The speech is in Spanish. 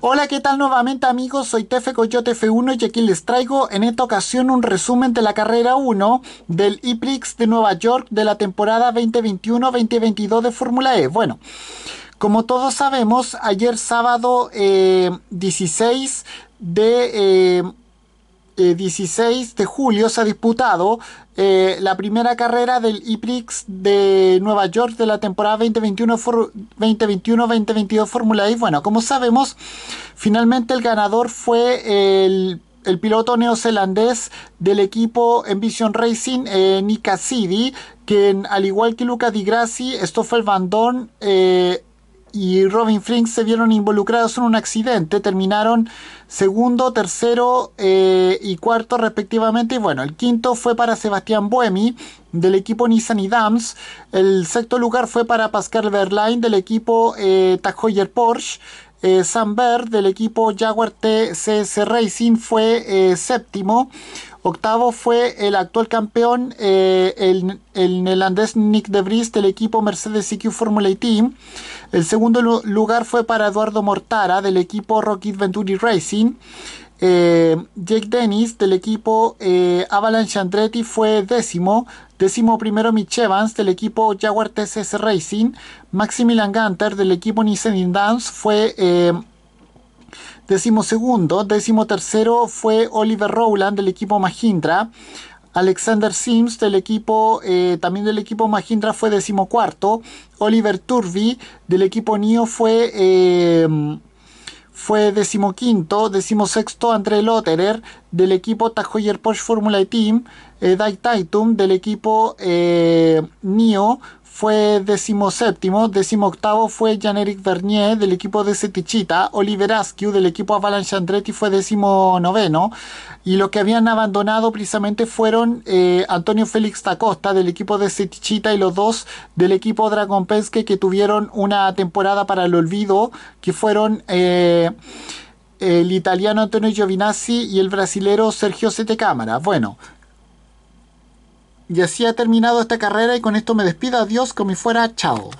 Hola, ¿qué tal nuevamente amigos? Soy Tefe Coyote F1 y aquí les traigo en esta ocasión un resumen de la carrera 1 del IPRIX de Nueva York de la temporada 2021-2022 de Fórmula E. Bueno, como todos sabemos, ayer sábado 16 eh, de... Eh, 16 eh, de julio se ha disputado eh, la primera carrera del IPRIX de Nueva York de la temporada 2021-2022 Fórmula E. Bueno, como sabemos, finalmente el ganador fue el, piloto neozelandés del equipo Envision Racing, eh, Nick Cassidy, quien al igual que Luca Di Grassi, Stoffel Van eh, y Robin Frink se vieron involucrados en un accidente. Terminaron segundo, tercero eh, y cuarto respectivamente. Y bueno, el quinto fue para Sebastián Buemi del equipo Nissan y Dams. El sexto lugar fue para Pascal Verlaine del equipo eh, Porsche. Eh, Sam Bird del equipo Jaguar TCS Racing fue eh, séptimo. Octavo fue el actual campeón, eh, el, neerlandés Nick de Vries del equipo Mercedes CQ Formula e Team. El segundo lugar fue para Eduardo Mortara del equipo Rocky Venturi Racing. Eh, Jake Dennis del equipo eh, Avalanche Andretti fue décimo. Décimo primero Mitch Evans del equipo Jaguar TCS Racing. Maximilian Gunter del equipo Nissan Dance fue eh, décimo segundo. Décimo tercero fue Oliver Rowland del equipo Mahindra. Alexander Sims del equipo, también del equipo Mahindra fue décimo cuarto Oliver Turvey del equipo NIO fue fue decimoquinto, decimosexto André Lotterer del equipo Tajoyer Porsche Formula e Team, eh, Dai Taitum del equipo eh, NIO, fue décimo octavo fue Jean-Éric Bernier del equipo de Setichita, Oliver Askew del equipo Avalanche Andretti fue noveno. y los que habían abandonado precisamente fueron eh, Antonio Félix Tacosta del equipo de Setichita y los dos del equipo Dragon Penske que tuvieron una temporada para el olvido que fueron... Eh, el italiano Antonio Giovinazzi y el brasilero Sergio Sete Cámara. Bueno, y así ha terminado esta carrera y con esto me despido. Adiós, como fuera. Chao.